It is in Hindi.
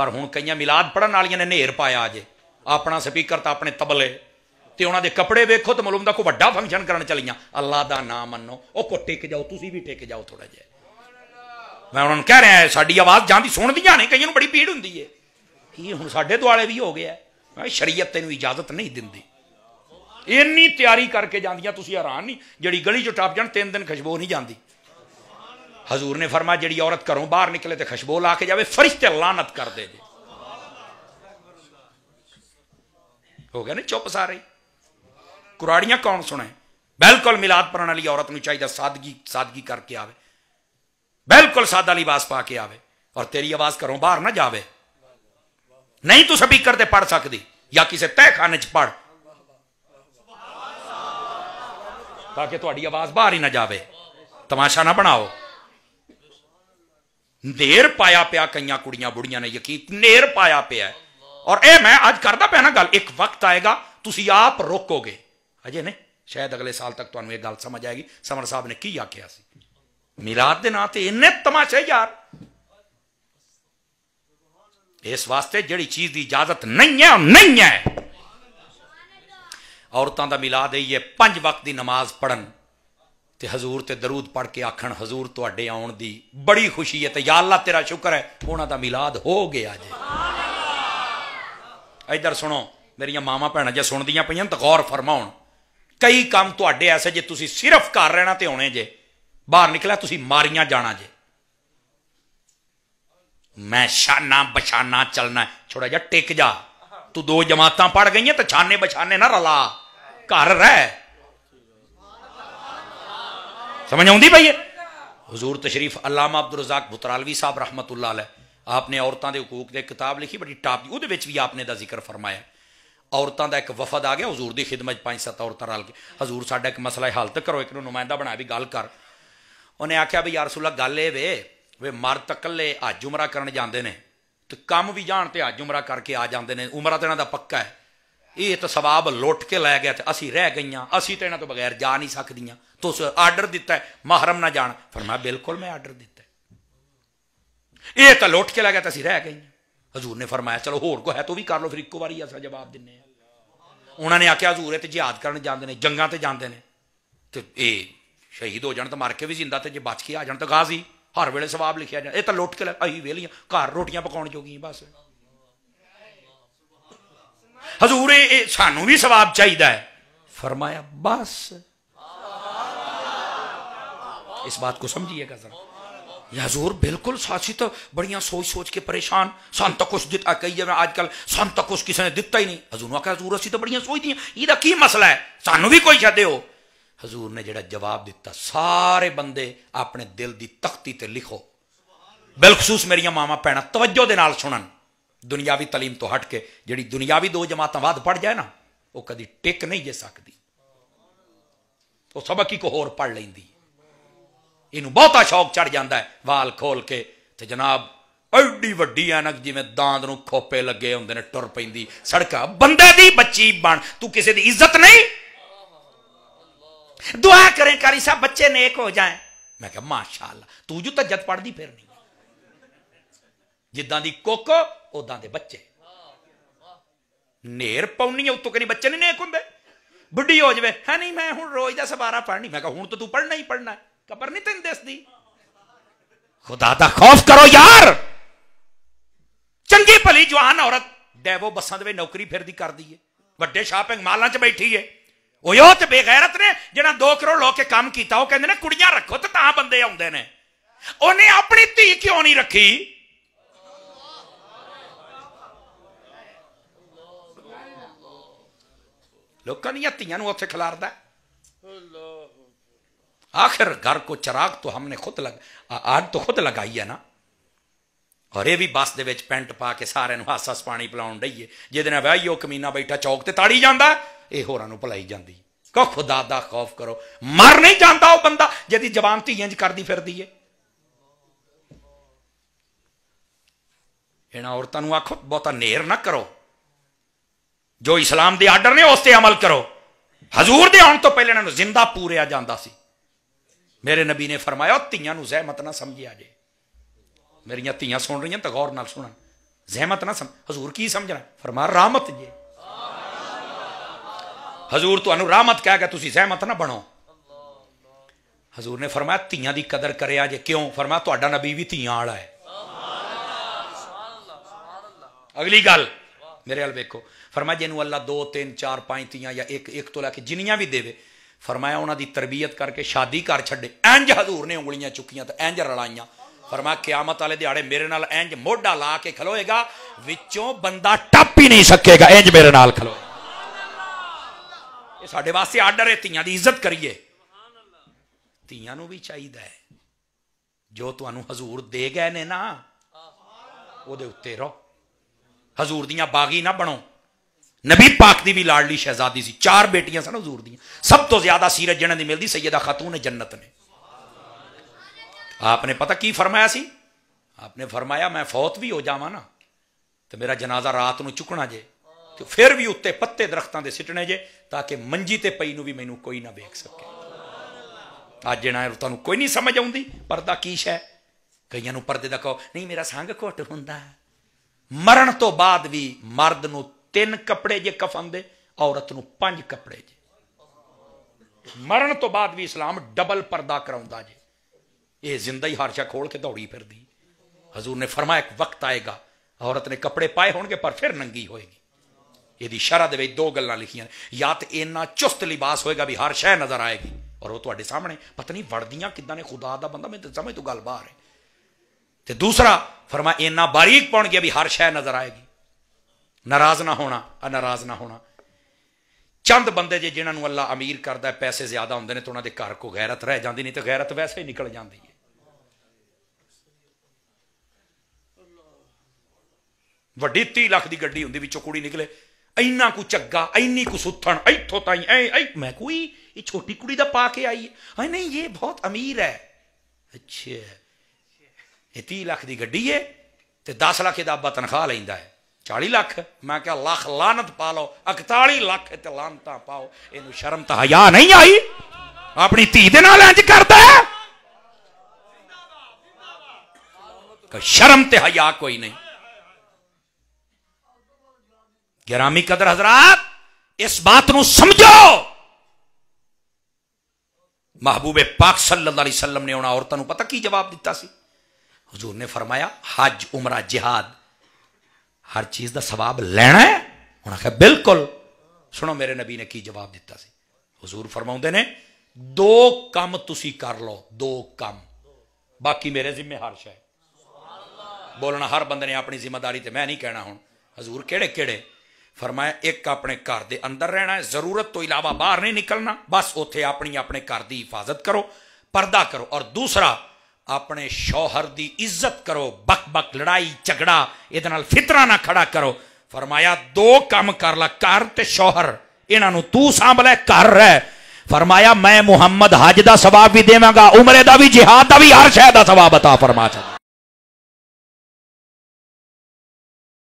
ਪਰ ਹੁਣ ਕਈਆਂ ਮਿਲਾਦ ਪੜਨ ਵਾਲੀਆਂ ਨੇ ਨੇਰ ਪਾਇਆ ਅਜੇ ਆਪਣਾ ਸਪੀਕਰ ਤਾਂ ਆਪਣੇ ਤਬਲੇ ਤੇ ਉਹਨਾਂ ਦੇ ਕੱਪੜੇ ਵੇਖੋ ਤੇ ਮਾਲੂਮ ਦਾ ਕੋ ਵੱਡਾ ਫੰਕਸ਼ਨ ਕਰਨ ਚਲੀਆਂ ਅੱਲਾ ਦਾ ਨਾਮ ਮੰਨੋ ਉਹ ਕੋ ਟਿਕ ਜਾਓ ਤੁਸੀਂ ਵੀ ਟਿਕ ਜਾਓ ਥੋੜਾ ਜਿਹਾ ਮੈਂ ਉਹਨਾਂ ਨੂੰ ਕਹਿ ਰਿਹਾ ਸਾਡੀ ਆਵਾਜ਼ ਜਾਂਦੀ ਸੁਣਦੀਆਂ ਨੇ ਕਈਆਂ ਨੂੰ ਬੜੀ ਪੀੜ ਹੁੰਦੀ ਏ ਕੀ ਹੁਣ ਸਾਡੇ ਦੁਆਲੇ ਵੀ ਹੋ ਗਿਆ ਮੈਂ ਸ਼ਰੀਅਤ ਤੈਨੂੰ ਇਜਾਜ਼ਤ ਨਹੀਂ ਦਿੰਦੀ ਇੰਨੀ ਤਿਆਰੀ ਕਰਕੇ ਜਾਂਦੀਆਂ ਤੁਸੀਂ ਹੈਰਾਨ ਨਹੀਂ ਜਿਹੜੀ ਗਲੀ ਚੋਂ ਟੱਪ ਜਾਣ ਤਿੰਨ ਦਿਨ ਖੁਸ਼ਬੂ ਨਹੀਂ ਜਾਂਦੀ हजूर ने फरमा जी औरत घरों बाहर निकले तो खुशबो ला के जाए फरिश्ते लानत कर दे हो गया ना चुप सारे कुराड़ियां कौन सुने बिल्कुल मिलाद पढ़ने वाली औरत चाहिए सादगी सादगी करके आवे बिल्कुल सादा लिबास पा के आवे और तेरी आवाज घरों बाहर ना जावे नहीं तू स्पीकर ते पढ़ सकती या किसी तय खाने च पढ़ ताकि आवाज बाहर ही ना जावे तमाशा ना बनाओ नेर पाया पिया कई कुड़िया बुड़िया ने यकीन नेर पाया पे है और यह मैं अच करता पैना गल एक वक्त आएगा तुम आप रोकोगे अजय ने शायद अगले साल तक तुम एक गल समझ आएगी समर साहब ने की आख्या मिलाद के नाते इन्ने तमाशे यार इस वास्ते जी चीज की इजाजत नहीं है नहीं है औरतों का मिलाद यही है पं वक्त की नमाज पढ़न तो हजूर तो दरूद पढ़ के आखण हजूर थोड़े तो आने की बड़ी खुशी है तो या अल्लाह तेरा शुक्र है उन्होंने मिलाद हो गया जे इधर सुनो मेरिया मावं भैन जो सुन दया पौर फरमा कई काम थोड़े तो ऐसे जो तुम सिर्फ घर रहना तो आने जे बहर निकलिया मारिया जाना जे मैं शाना बछाना चलना छोड़ा जा टेक जा तू दो जमात पढ़ गई तो छाने बछाने ना रला घर रह समझ आई है हजूर तशरीफ अलामा अब्दुल रजाक बुतरालवी साहब रहमत उल्ला आपने औरतों के हकूक एक किताब लिखी बड़ी टाप वो भी आपने का जिक्र फरमाया औरतों का एक वफद आ गया हजूर की खिदमत पांच सत्त औरत रल के हजूर साढ़ा एक मसला हालत करो एक नुमाइंदा बना भी गल कर उन्हें आख्या भी यारसूला गल ए वे वे मर कले अज उमरा करते हैं तो कम भी जानते अज उमरा करके आ जाते हैं उमरा तो इन्हों का पक्का है ये तो सवाब लुट के लै गया असी रह गई असी तो तो बगैर जा नहीं सकती तो आर्डर दिता है महरम ना जा फिर मैं बिल्कुल मैं आर्डर दिता है ये तो लुट के लै गया तो असी रह गई हजूर ने फरमाया चलो होर को है तो भी कर लो फिर एक बार असा जवाब दें उन्होंने आख्या हजूर है तो जहाद कर जाते हैं जंगा तो जाते हैं तो ये शहीद हो जाए तो मर के भी जिंदा तो जो बच के आ जाए तो गाजी हर वे स्वाब लिखा जाए यह तो लुट के लिया अं वेलियाँ घर रोटियां पका जोगी बस हजूरे सानू भी सवाब चाहिए है फरमाया बस इस बात को समझिएगा सर हजूर बिल्कुल सासी तो बढ़िया सोच सोच के परेशान संत कुछ दिता कही जब आजकल संत कुछ किसी ने दिता ही नहीं हजूर आखिर हजूर असी तो बढ़िया सोच दी ये की मसला है सानू भी कोई शायद हो हजूर ने जोड़ा जवाब दिता सारे बंदे अपने दिल की तख्ती लिखो बिलखसूस मेरिया मावं भैन तवज्जो दे सुनन दुनियावी तलीम तो हट के जी दुनियावी दो जमात वाद पढ़ जाए ना वह कभी टिक नहीं जे सकती तो सबक एक होर पढ़ ली इनू बहुता शौक चढ़ जाता है वाल खोल के जनाब एडी वी एनक जिमें दांद खोपे लगे होंगे ने टुर पी सड़क बंदे की बच्ची बन तू किसी की इज्जत नहीं दुआ करें कारी साहब बच्चे नेक हो जाए मैं माशाला तू जो तजत पढ़ दी फिर नहीं जिदा दी कोको ਉਦਾਂ ਦੇ ਬੱਚੇ ਨੇਰ ਪੌਣੀ ਉਤੋਂ ਕਨੀ ਬੱਚੇ ਨੇ ਨੇਕ ਹੁੰਦੇ ਬੁੱਢੀ ਹੋ ਜਵੇ ਹੈ ਨਹੀਂ ਮੈਂ ਹੁਣ ਰੋਜ਼ ਦਾ ਸਵਾਰਾ ਪੜਨੀ ਮੈਂ ਕਹਾਂ ਹੁਣ ਤਾਂ ਤੂੰ ਪੜਨਾ ਹੀ ਪੜਨਾ ਕਬਰ ਨਹੀਂ ਤੈਨੂੰ ਦਿਸਦੀ ਖੁਦਾ ਦਾ ਖੌਫ ਕਰੋ ਯਾਰ ਚੰਗੀ ਭਲੀ ਜਵਾਨ ਔਰਤ ਦੇਵੋ ਬੱਸਾਂ ਦੇ ਵਿੱਚ ਨੌਕਰੀ ਫਿਰਦੀ ਕਰਦੀ ਏ ਵੱਡੇ ਸ਼ਾਪਿੰਗ ਮਾਲਾਂ 'ਚ ਬੈਠੀ ਏ ਓਏ ਉਹ ਤੇ ਬੇਗੈਰਤ ਨੇ ਜਿਹੜਾ 2 ਕਰੋੜ ਲੋਕ ਕੇ ਕੰਮ ਕੀਤਾ ਉਹ ਕਹਿੰਦੇ ਨੇ ਕੁੜੀਆਂ ਰੱਖੋ ਤੇ ਤਾਂ ਬੰਦੇ ਆਉਂਦੇ ਨੇ ਉਹਨੇ ਆਪਣੀ ਧੀ ਕਿਉਂ ਨਹੀਂ ਰੱਖੀ ਲੋਕਾਂ ਦੀਆਂ ਧੀਆਂ ਨੂੰ ਉੱਥੇ ਖਿਲਾਰਦਾ ਆਖਿਰ ਘਰ ਕੋ ਚਰਾਗ ਤੋਂ ਹਮਨੇ ਖੁਦ ਲਗ ਆੜ ਤੋਂ ਖੁਦ ਲਗਾਈ ਹੈ ਨਾ ਔਰ ਇਹ ਵੀ ਬਸ ਦੇ ਵਿੱਚ ਪੈਂਟ ਪਾ ਕੇ ਸਾਰਿਆਂ ਨੂੰ ਹਾਸਾ ਪਾਣੀ ਪਿਲਾਉਣ ਡਈਏ ਜਿਹਦੇ ਨਾਲ ਵਾਹੀਓ ਕਮੀਨਾ ਬੈਠਾ ਚੌਕ ਤੇ ਤਾੜੀ ਜਾਂਦਾ ਇਹ ਹੋਰਾਂ ਨੂੰ ਭਲਾਈ ਜਾਂਦੀ ਕੋ ਖੁਦਾ ਦਾ ਖੌਫ ਕਰੋ ਮਰ ਨਹੀਂ ਜਾਂਦਾ ਉਹ ਬੰਦਾ ਜਿਹਦੀ ਜ਼ਬਾਨ ਧੀਆਂ ਇੰਜ ਕਰਦੀ ਫਿਰਦੀ ਏ ਇਹਨਾਂ ਔਰਤਾਂ ਨੂੰ ਆਖੋ ਬਹੁਤਾ ਨੇਰ ਨਾ ਕਰੋ जो इस्लाम के आर्डर ने उस पर अमल करो हजूर दे तो पहले इन्होंने जिंदा पूरिया जाता से मेरे नबी ने फरमाया तिया जहमत ना समझ आ जाए मेरिया धियां सुन रही तो गौर न सुन जहमत ना सम हजूर की समझना फरमा रामत जे हजूर तू रामत कह गया तुम सहमत ना बनो हजूर ने फरमाया तिया की कदर करे क्यों फरमाया तो नबी भी तिया वाला है अगली गल मेरे अल वेखो फरमाया जिन अल्लाह दो तीन चार पाँच तीन या एक एक तो लैके जिन्या भी देवे फरमाया उन्होंने तरबीयत करके शादी कर छे एंज हजूर ने उंगलियां चुकियां तो इंज रलाइया फरमाया क्यामत वाले दिहाड़े मेरे नाल इंज मोढ़ा ला के खलोएगा विचों बंदा टप ही नहीं सकेगा इंज मेरे नाल खलो साढ़े वास्ते आर्डर है तिया की इज्जत करिए तिया भी चाहिए जो थानू हजूर दे गए ने ना वो उत्ते रहो हजूर ਦੀਆਂ ਬਾਗੀ बनो नबी पाक की भी लाडली शहजादी सी चार बेटियां सन हजूर दब तो ज्यादा सीरत जन की मिलती सैयदा खातून जन्नत ने आपने पता की फरमाया सी आपने फरमाया मैं फौत भी हो जावा ना तो मेरा जनाजा रात को चुकना जे तो फिर भी उत्ते पत्ते दरख्तों के सिटने जे ताकि मंजी ते पई नू भी मैनू कोई ना वेख सके अज ना तुम कोई नहीं समझ आती पर शह शै कई परदे का कहो नहीं मेरा संघ घुट होंगे ਮਰਨ ਤੋਂ ਬਾਅਦ ਵੀ ਮਰਦ ਨੂੰ ਤਿੰਨ ਕੱਪੜੇ ਜੇ ਕਫਨ ਦੇ ਔਰਤ ਨੂੰ ਪੰਜ ਕੱਪੜੇ ਜੇ ਮਰਨ ਤੋਂ ਬਾਅਦ ਵੀ ਇਸਲਾਮ ਡਬਲ ਪਰਦਾ ਕਰਾਉਂਦਾ ਜੇ ਇਹ ਜ਼ਿੰਦਾ ਹੀ ਹਰ ਸ਼ਾ ਖੋਲ ਕੇ ਦੌੜੀ ਫਿਰਦੀ ਹਜ਼ੂਰ ਨੇ ਫਰਮਾਇਆ ਇੱਕ ਵਕਤ ਆਏਗਾ ਔਰਤ ਨੇ ਕੱਪੜੇ ਪਾਏ ਹੋਣਗੇ ਪਰ ਫਿਰ ਨੰਗੀ ਹੋਏਗੀ ਇਹਦੀ ਸ਼ਰਹ ਦੇ ਵਿੱਚ ਦੋ ਗੱਲਾਂ ਲਿਖੀਆਂ ਨੇ ਜਾਂ ਤੇ ਇੰਨਾ ਚੁਸਤ ਲਿਬਾਸ ਹੋਏਗਾ ਵੀ ਹਰ ਸ਼ੈ ਨਜ਼ਰ ਆਏਗੀ ਔਰ ਉਹ ਤੁਹਾਡੇ ਸਾਹਮਣੇ ਪਤਾ ਨਹੀਂ ਵੜਦੀਆਂ ਕਿਦਾਂ ਨੇ ਖੁਦਾ ਦਾ ਬੰਦਾ ਮੈਂ ਤਾਂ ਸਮਝ ਤੋਂ ਗੱਲ ਬਾਹਰ ਹੈ तो दूसरा फरमा इन्ना बारीक पा गया भी हर शह नजर आएगी नाराज ना होना नाराज ना होना चंद बंदे जे जिन्होंने अल्लाह अमीर करता पैसे ज्यादा होंगे ने तो उन्होंने घर को गैरत रह जाती नहीं तो गैरत वैसे ही निकल जाती है वही ती लख की ग्डी होंगी बिचों कुड़ी निकले इन्ना कु ਚੱਗਾ इन्नी कु ਸੁੱਥਣ ਇੱਥੋਂ ताई ए मैं कोई ये छोटी कुड़ी का पा के आई है नहीं ये बहुत अमीर है अच्छा ਇਹ 30 ਲੱਖ ਦੀ ਗੱਡੀ ਏ ਤੇ 10 ਲੱਖ ਦਾ ਅੱਬਾ ਤਨਖਾਹ ਲੈਂਦਾ ਹੈ 40 ਲੱਖ ਮੈਂ ਕਿਹਾ ਲੱਖ ਲਾਨਤ ਪਾ ਲਓ 41 ਲੱਖ ਤੇ ਲਾਨਤਾਂ ਪਾਓ ਇਹਨੂੰ ਸ਼ਰਮ ਤਾਂ ਹਯਾ ਨਹੀਂ ਆਈ ਆਪਣੀ ਧੀ ਦੇ ਨਾਲ ਇੰਜ ਕਰਦਾ ਹੈ शर्म ते हया कोई नहीं गिरामी कदर हजरात इस बात को समझो महबूबे पाक सल्लल्लाहु अलैहि वसल्लम ने उन्होंने औरतों पता की जवाब दिता सी हजूर ने फरमाया हज उमरा जिहाद हर चीज़ का सवाब लेना है उन्हें आख्या बिल्कुल सुनो मेरे नबी ने की जवाब दिता से हजूर फरमाते ने दो कम तुम कर लो दो कम बाकी मेरे जिम्मे हर शाय बोलना हर बंद ने अपनी जिम्मेदारी तो मैं नहीं कहना हूँ हजूर केड़े केड़े फरमाया एक अपने घर के अंदर रहना है जरूरत तो इलावा बहर नहीं निकलना बस उ अपनी अपने घर की हिफाजत करो पर करो और दूसरा अपने शौहर की इज्जत करो बक बक लड़ाई झगड़ा एद फितरा ना खड़ा करो फरमाया दो काम कर ला घर शौहर इन्हों तू सामभ लै कर रह फरमाया मैं मुहम्मद हज का स्वभाव भी देवगा उमरे का भी जिहाद का भी हर शहर का स्वभाव बता फरमा चल